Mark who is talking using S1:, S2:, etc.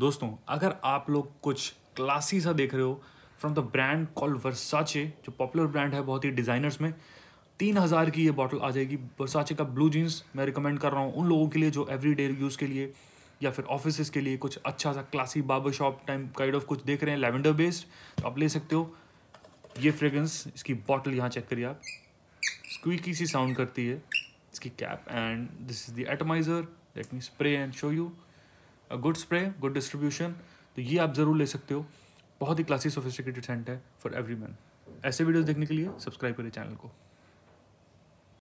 S1: दोस्तों अगर आप लोग कुछ क्लासी सा देख रहे हो from the brand call Versace जो पॉपुलर ब्रांड है बहुत ही डिज़ाइनर्स में तीन हज़ार की ये बॉटल आ जाएगी वर्साचे का ब्लू जीन्स मैं रिकमेंड कर रहा हूँ उन लोगों के लिए जो एवरी डे यूज़ के लिए या फिर ऑफिस के लिए कुछ अच्छा सा classy barber shop time kind of कुछ देख रहे हैं लेवेंडर बेस्ड तो आप ले सकते हो ये फ्रेगरेंस इसकी बॉटल यहाँ चेक करिए आप स्क्वीकी सी साउंड करती है इसकी cap and this is the atomizer let me spray and show you good spray good distribution तो ये आप ज़रूर ले सकते हो बहुत ही क्लासी सोफिस्टिकेटेड सेंट है फॉर एवरी मैन ऐसे वीडियोज़ देखने के लिए सब्सक्राइब करें चैनल को